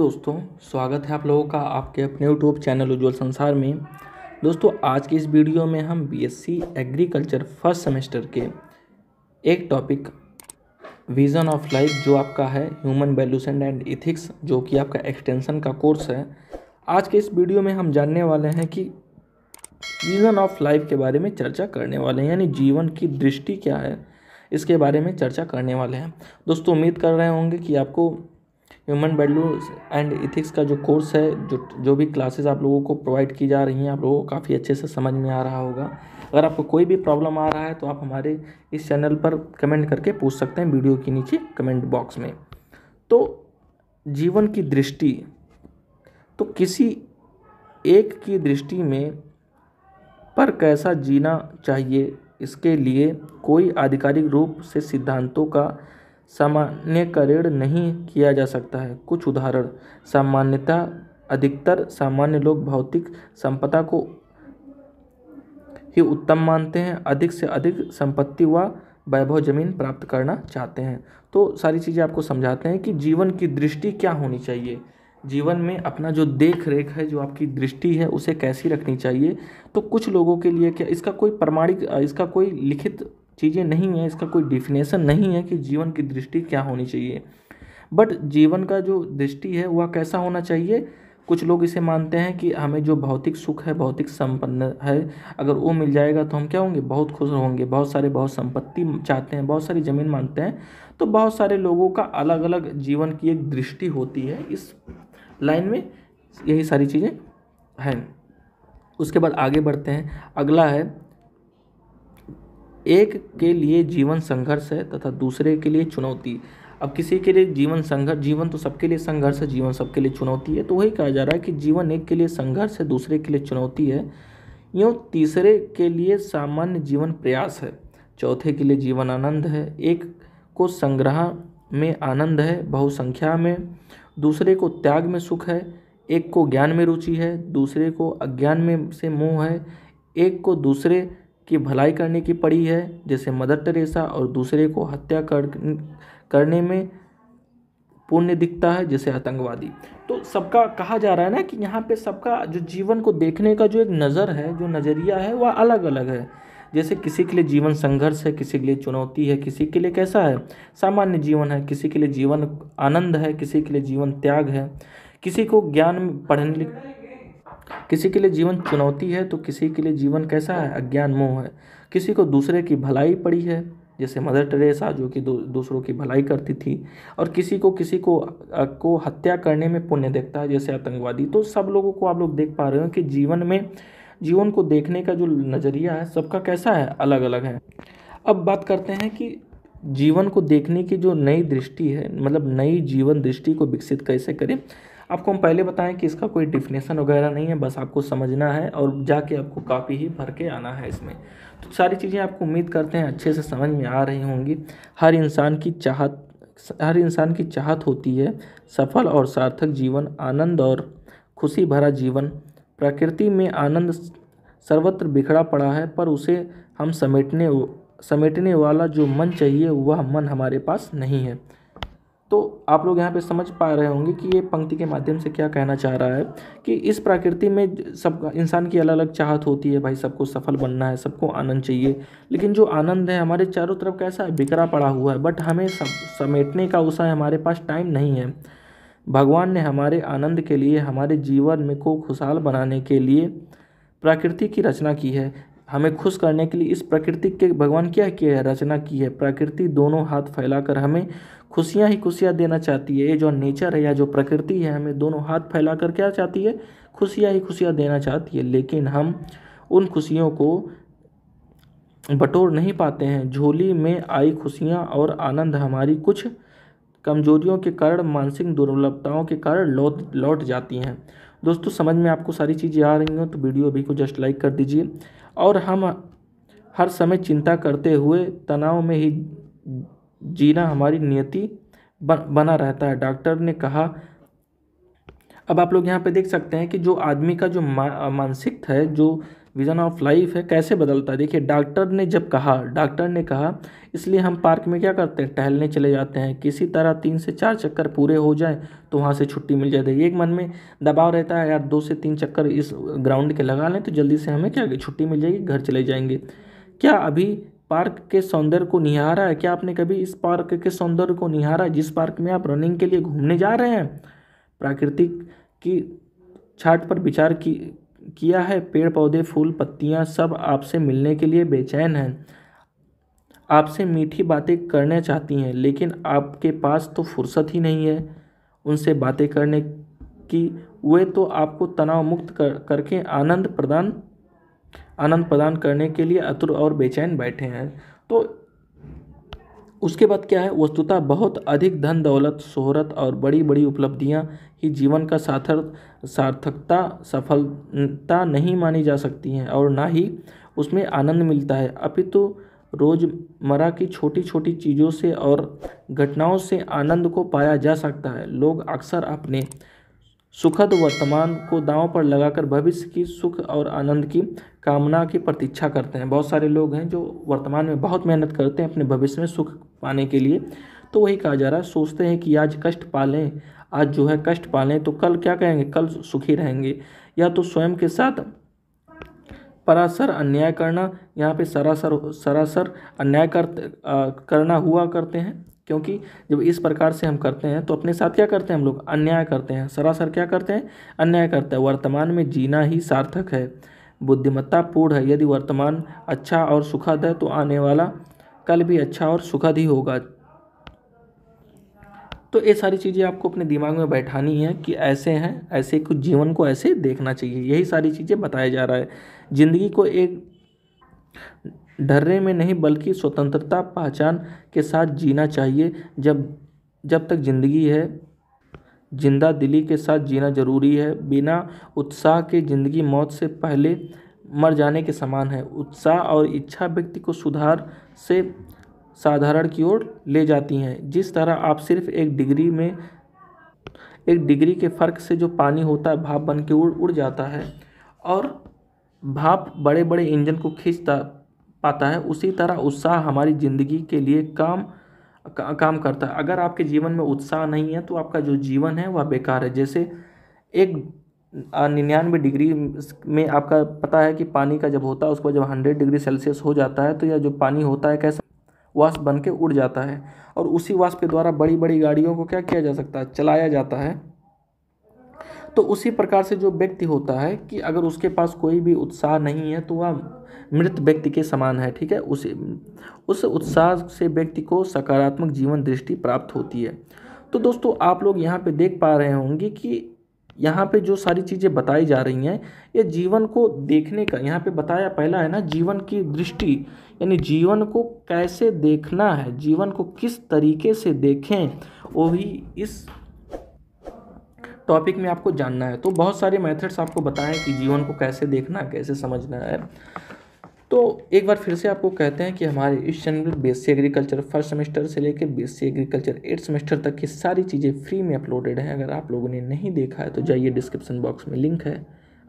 दोस्तों स्वागत है आप लोगों का आपके अपने यूट्यूब चैनल उज्ज्वल संसार में दोस्तों आज की इस वीडियो में हम बीएससी एग्रीकल्चर फर्स्ट सेमेस्टर के एक टॉपिक विज़न ऑफ लाइफ जो आपका है ह्यूमन वैल्यूज एंड इथिक्स जो कि आपका एक्सटेंशन का कोर्स है आज के इस वीडियो में हम जानने वाले हैं कि विज़न ऑफ लाइफ के बारे में चर्चा करने वाले हैं यानी जीवन की दृष्टि क्या है इसके बारे में चर्चा करने वाले हैं दोस्तों उम्मीद कर रहे होंगे कि आपको ह्यूमन वैल्यूज एंड इथिक्स का जो कोर्स है जो जो भी क्लासेस आप लोगों को प्रोवाइड की जा रही हैं आप लोगों को काफ़ी अच्छे से समझ में आ रहा होगा अगर आपको कोई भी प्रॉब्लम आ रहा है तो आप हमारे इस चैनल पर कमेंट करके पूछ सकते हैं वीडियो के नीचे कमेंट बॉक्स में तो जीवन की दृष्टि तो किसी एक की दृष्टि में पर कैसा जीना चाहिए इसके लिए कोई आधिकारिक रूप से सिद्धांतों का सामान्यकरण नहीं किया जा सकता है कुछ उदाहरण सामान्यता अधिकतर सामान्य लोग भौतिक संपदा को ही उत्तम मानते हैं अधिक से अधिक संपत्ति व वैभव जमीन प्राप्त करना चाहते हैं तो सारी चीज़ें आपको समझाते हैं कि जीवन की दृष्टि क्या होनी चाहिए जीवन में अपना जो देख रेख है जो आपकी दृष्टि है उसे कैसी रखनी चाहिए तो कुछ लोगों के लिए क्या इसका कोई प्रमाणिक इसका कोई लिखित चीज़ें नहीं है इसका कोई डिफिनेशन नहीं है कि जीवन की दृष्टि क्या होनी चाहिए बट जीवन का जो दृष्टि है वह कैसा होना चाहिए कुछ लोग इसे मानते हैं कि हमें जो भौतिक सुख है भौतिक संपन्न है अगर वो मिल जाएगा तो हम क्या होंगे बहुत खुश होंगे बहुत सारे बहुत संपत्ति चाहते हैं बहुत सारी ज़मीन मांगते हैं तो बहुत सारे लोगों का अलग अलग जीवन की एक दृष्टि होती है इस लाइन में यही सारी चीज़ें हैं उसके बाद आगे बढ़ते हैं अगला है एक के लिए जीवन संघर्ष है तथा दूसरे के लिए चुनौती अब किसी के लिए जीवन संघर्ष जीवन तो सबके लिए संघर्ष है जीवन सबके लिए चुनौती है तो वही कहा जा रहा है कि जीवन एक के लिए संघर्ष है दूसरे के लिए चुनौती है यूँ तीसरे के लिए सामान्य जीवन प्रयास है चौथे के लिए जीवन आनंद है एक को संग्रह में आनंद है बहुसंख्या में दूसरे को त्याग में सुख है एक को ज्ञान में रुचि है दूसरे को अज्ञान में से मोह है एक को दूसरे की भलाई करने की पड़ी है जैसे मदर टेरेसा और दूसरे को हत्या कर करने में पुण्य दिखता है जैसे आतंकवादी तो सबका कहा जा रहा है ना कि यहाँ पे सबका जो जीवन को देखने का जो एक नज़र है जो नज़रिया है वह अलग अलग है जैसे किसी के लिए जीवन संघर्ष है किसी के लिए चुनौती है किसी के लिए कैसा है सामान्य जीवन है किसी के लिए जीवन आनंद है किसी के लिए जीवन त्याग है किसी को ज्ञान पढ़ने किसी के लिए जीवन चुनौती है तो किसी के लिए जीवन कैसा है अज्ञान मोह है किसी को दूसरे की भलाई पड़ी है जैसे मदर टेरेसा जो कि दूसरों की भलाई करती थी और किसी को किसी को को हत्या करने में पुण्य देखता है जैसे आतंकवादी तो सब लोगों को आप लोग देख पा रहे हो कि जीवन में जीवन को देखने का जो नज़रिया है सबका कैसा है अलग अलग है अब बात करते हैं कि जीवन को देखने की जो नई दृष्टि है मतलब नई जीवन दृष्टि को विकसित कैसे करें आपको हम पहले बताएं कि इसका कोई डिफिनेशन वगैरह नहीं है बस आपको समझना है और जाके आपको कापी ही भर के आना है इसमें तो सारी चीज़ें आपको उम्मीद करते हैं अच्छे से समझ में आ रही होंगी हर इंसान की चाहत हर इंसान की चाहत होती है सफल और सार्थक जीवन आनंद और खुशी भरा जीवन प्रकृति में आनंद सर्वत्र बिखरा पड़ा है पर उसे हम समेटने समेटने वाला जो मन चाहिए वह मन हमारे पास नहीं है तो आप लोग यहाँ पे समझ पा रहे होंगे कि ये पंक्ति के माध्यम से क्या कहना चाह रहा है कि इस प्रकृति में सब इंसान की अलग अलग चाहत होती है भाई सबको सफल बनना है सबको आनंद चाहिए लेकिन जो आनंद है हमारे चारों तरफ कैसा है बिखरा पड़ा हुआ है बट हमें सब समेटने का उसा हमारे पास टाइम नहीं है भगवान ने हमारे आनंद के लिए हमारे जीवन में को खुशहाल बनाने के लिए प्रकृति की रचना की है हमें खुश करने के लिए इस प्रकृति के भगवान क्या किया है रचना की है प्रकृति दोनों हाथ फैलाकर हमें खुशियाँ ही खुशियाँ देना चाहती है ये जो नेचर है या जो प्रकृति है हमें दोनों हाथ फैला कर क्या चाहती है खुशियाँ ही खुशियाँ देना चाहती है लेकिन हम उन खुशियों को बटोर नहीं पाते हैं झोली में आई खुशियाँ और आनंद हमारी कुछ कमजोरियों के कारण मानसिक दुर्लभताओं के कारण लौट लौट जाती हैं दोस्तों समझ में आपको सारी चीज़ें आ रही हों तो वीडियो भी को जस्ट लाइक कर दीजिए और हम हर समय चिंता करते हुए तनाव में ही जीना हमारी नियति बना रहता है डॉक्टर ने कहा अब आप लोग यहाँ पे देख सकते हैं कि जो आदमी का जो मा मानसिक है जो विज़न ऑफ लाइफ है कैसे बदलता है देखिए डॉक्टर ने जब कहा डॉक्टर ने कहा इसलिए हम पार्क में क्या करते हैं टहलने चले जाते हैं किसी तरह तीन से चार चक्कर पूरे हो जाए तो वहाँ से छुट्टी मिल जाती है एक मन में दबाव रहता है यार दो से तीन चक्कर इस ग्राउंड के लगा लें तो जल्दी से हमें क्या छुट्टी मिल जाएगी घर चले जाएंगे क्या अभी पार्क के सौंदर्य को निहारा है क्या आपने कभी इस पार्क के सौंदर्य को निहारा है जिस पार्क में आप रनिंग के लिए घूमने जा रहे हैं प्राकृतिक की छाट पर विचार की किया है पेड़ पौधे फूल पत्तियाँ सब आपसे मिलने के लिए बेचैन हैं आपसे मीठी बातें करने चाहती हैं लेकिन आपके पास तो फुर्सत ही नहीं है उनसे बातें करने की वे तो आपको तनाव मुक्त कर करके आनंद प्रदान आनंद प्रदान करने के लिए अतुर और बेचैन बैठे हैं तो उसके बाद क्या है वस्तुतः बहुत अधिक धन दौलत शोहरत और बड़ी बड़ी उपलब्धियां ही जीवन का सार्थक सार्थकता सफलता नहीं मानी जा सकती हैं और ना ही उसमें आनंद मिलता है अपितु तो रोजमर्रा की छोटी छोटी चीज़ों से और घटनाओं से आनंद को पाया जा सकता है लोग अक्सर अपने सुखद वर्तमान को दांव पर लगाकर भविष्य की सुख और आनंद की कामना की प्रतीक्षा करते हैं बहुत सारे लोग हैं जो वर्तमान में बहुत मेहनत करते हैं अपने भविष्य में सुख पाने के लिए तो वही कहा जा रहा है सोचते हैं कि आज कष्ट पालें आज जो है कष्ट पालें तो कल क्या कहेंगे कल सुखी रहेंगे या तो स्वयं के साथ परासर अन्याय करना यहाँ पे सरासर सरासर अन्याय कर करना हुआ करते हैं क्योंकि जब इस प्रकार से हम करते हैं तो अपने साथ क्या करते हैं हम लोग अन्याय करते हैं सरासर क्या करते हैं अन्याय करते हैं वर्तमान में जीना ही सार्थक है बुद्धिमत्तापूर्ण है यदि वर्तमान अच्छा और सुखद है तो आने वाला कल भी अच्छा और सुखद ही होगा तो ये सारी चीज़ें आपको अपने दिमाग में बैठानी है कि ऐसे हैं ऐसे कुछ जीवन को ऐसे देखना चाहिए यही सारी चीज़ें बताया जा रहा है ज़िंदगी को एक डरने में नहीं बल्कि स्वतंत्रता पहचान के साथ जीना चाहिए जब जब तक ज़िंदगी है जिंदा दिली के साथ जीना जरूरी है बिना उत्साह के ज़िंदगी मौत से पहले मर जाने के समान है उत्साह और इच्छा व्यक्ति को सुधार से साधारण की ओर ले जाती हैं जिस तरह आप सिर्फ एक डिग्री में एक डिग्री के फ़र्क से जो पानी होता है भाप बन के उड़ उड़ जाता है और भाप बड़े बड़े इंजन को खींचता पाता है उसी तरह उत्साह हमारी ज़िंदगी के लिए काम का, काम करता है अगर आपके जीवन में उत्साह नहीं है तो आपका जो जीवन है वह बेकार है जैसे एक निन्यानवे डिग्री में आपका पता है कि पानी का जब होता है उसको जब हंड्रेड डिग्री सेल्सियस हो जाता है तो यह जो पानी होता है कैसा वाष्प बन के उड़ जाता है और उसी वाष्प के द्वारा बड़ी बड़ी गाड़ियों को क्या किया जा सकता है चलाया जाता है तो उसी प्रकार से जो व्यक्ति होता है कि अगर उसके पास कोई भी उत्साह नहीं है तो वह मृत व्यक्ति के समान है ठीक है उसे उस उत्साह से व्यक्ति को सकारात्मक जीवन दृष्टि प्राप्त होती है तो दोस्तों आप लोग यहाँ पे देख पा रहे होंगे कि यहाँ पे जो सारी चीज़ें बताई जा रही हैं ये जीवन को देखने का यहाँ पे बताया पहला है ना जीवन की दृष्टि यानी जीवन को कैसे देखना है जीवन को किस तरीके से देखें वो भी इस टॉपिक में आपको जानना है तो बहुत सारे मेथड्स आपको बताएं कि जीवन को कैसे देखना कैसे समझना है तो एक बार फिर से आपको कहते हैं कि हमारे इस चैनल पर सी एग्रीकल्चर फर्स्ट सेमेस्टर से लेकर B C agriculture eight semester तक की सारी चीज़ें फ्री में अपलोडेड हैं अगर आप लोगों ने नहीं देखा है तो जाइए डिस्क्रिप्शन बॉक्स में लिंक है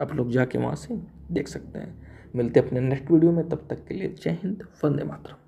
आप लोग जाके वहाँ से देख सकते हैं मिलते अपने नेक्स्ट वीडियो में तब तक के लिए जय हिंद वंदे मातरम